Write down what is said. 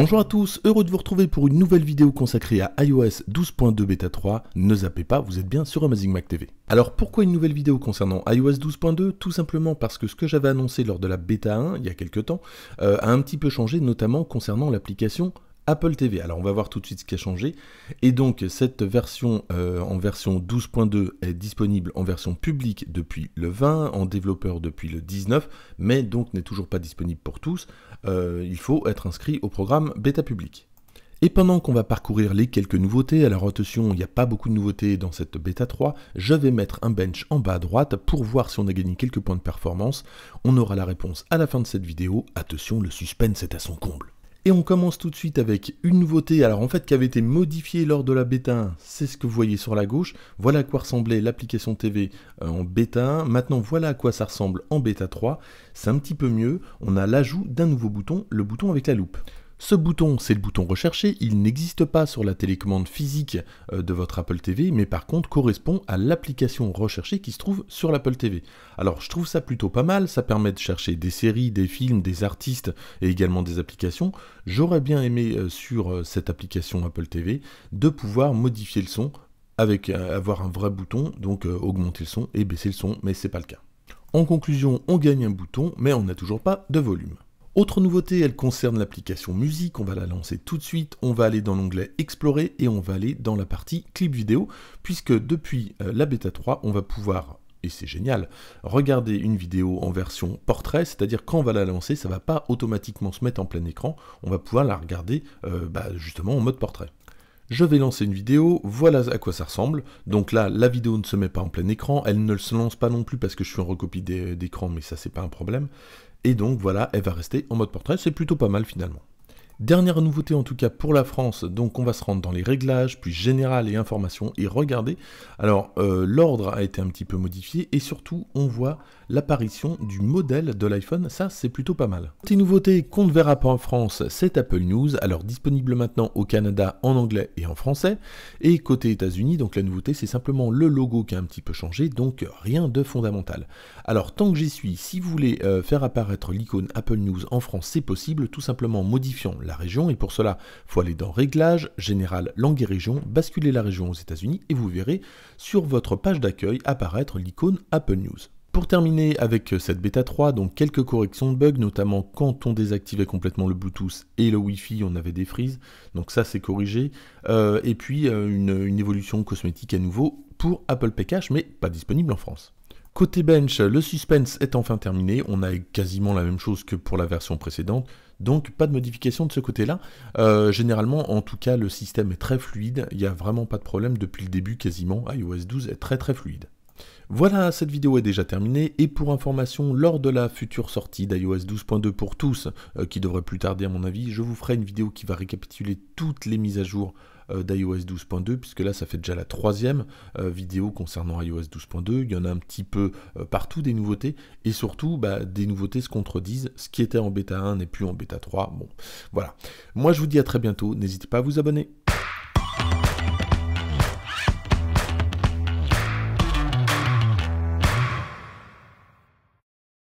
Bonjour à tous, heureux de vous retrouver pour une nouvelle vidéo consacrée à iOS 12.2 Beta 3. Ne zappez pas, vous êtes bien sur Amazing Mac TV. Alors pourquoi une nouvelle vidéo concernant iOS 12.2 Tout simplement parce que ce que j'avais annoncé lors de la Beta 1, il y a quelques temps, euh, a un petit peu changé, notamment concernant l'application Apple TV. Alors on va voir tout de suite ce qui a changé. Et donc cette version euh, en version 12.2 est disponible en version publique depuis le 20, en développeur depuis le 19, mais donc n'est toujours pas disponible pour tous. Euh, il faut être inscrit au programme bêta public. Et pendant qu'on va parcourir les quelques nouveautés, alors attention, il n'y a pas beaucoup de nouveautés dans cette bêta 3, je vais mettre un bench en bas à droite pour voir si on a gagné quelques points de performance. On aura la réponse à la fin de cette vidéo. Attention, le suspense est à son comble. Et on commence tout de suite avec une nouveauté, alors en fait qui avait été modifiée lors de la bêta 1, c'est ce que vous voyez sur la gauche. Voilà à quoi ressemblait l'application TV euh, en bêta 1. Maintenant voilà à quoi ça ressemble en bêta 3. C'est un petit peu mieux, on a l'ajout d'un nouveau bouton, le bouton avec la loupe. Ce bouton, c'est le bouton recherché, il n'existe pas sur la télécommande physique euh, de votre Apple TV, mais par contre correspond à l'application recherchée qui se trouve sur l'Apple TV. Alors je trouve ça plutôt pas mal, ça permet de chercher des séries, des films, des artistes et également des applications. J'aurais bien aimé euh, sur euh, cette application Apple TV de pouvoir modifier le son avec avoir un vrai bouton, donc augmenter le son et baisser le son, mais c'est pas le cas. En conclusion, on gagne un bouton, mais on n'a toujours pas de volume. Autre nouveauté, elle concerne l'application musique, on va la lancer tout de suite, on va aller dans l'onglet explorer et on va aller dans la partie clip vidéo, puisque depuis euh, la bêta 3, on va pouvoir et c'est génial, regarder une vidéo en version portrait, c'est-à-dire quand on va la lancer, ça ne va pas automatiquement se mettre en plein écran, on va pouvoir la regarder euh, bah, justement en mode portrait je vais lancer une vidéo, voilà à quoi ça ressemble. Donc là, la vidéo ne se met pas en plein écran, elle ne se lance pas non plus parce que je suis en recopie d'écran, mais ça c'est pas un problème. Et donc voilà, elle va rester en mode portrait, c'est plutôt pas mal finalement. Dernière nouveauté en tout cas pour la France, donc on va se rendre dans les réglages, puis général et information, et regardez, alors euh, l'ordre a été un petit peu modifié, et surtout on voit l'apparition du modèle de l'iPhone, ça c'est plutôt pas mal. Petite nouveauté qu'on verra pas en France, c'est Apple News, alors disponible maintenant au Canada en anglais et en français, et côté États-Unis, donc la nouveauté c'est simplement le logo qui a un petit peu changé, donc rien de fondamental. Alors tant que j'y suis, si vous voulez euh, faire apparaître l'icône Apple News en France, c'est possible, tout simplement en modifiant la région et pour cela, faut aller dans Réglages, Général, Langue et Région, basculer la région aux États-Unis et vous verrez sur votre page d'accueil apparaître l'icône Apple News. Pour terminer avec cette bêta 3, donc quelques corrections de bugs, notamment quand on désactivait complètement le Bluetooth et le wifi on avait des frises, donc ça c'est corrigé. Euh, et puis euh, une, évolution cosmétique à nouveau pour Apple Pay mais pas disponible en France. Côté bench, le suspense est enfin terminé, on a quasiment la même chose que pour la version précédente, donc pas de modification de ce côté-là. Euh, généralement, en tout cas, le système est très fluide, il n'y a vraiment pas de problème depuis le début quasiment, iOS 12 est très très fluide. Voilà, cette vidéo est déjà terminée, et pour information, lors de la future sortie d'iOS 12.2 pour tous, euh, qui devrait plus tarder à mon avis, je vous ferai une vidéo qui va récapituler toutes les mises à jour euh, d'iOS 12.2, puisque là ça fait déjà la troisième euh, vidéo concernant iOS 12.2. Il y en a un petit peu euh, partout des nouveautés, et surtout bah, des nouveautés se contredisent. Ce qui était en bêta 1 n'est plus en bêta 3. Bon, voilà. Moi je vous dis à très bientôt, n'hésitez pas à vous abonner.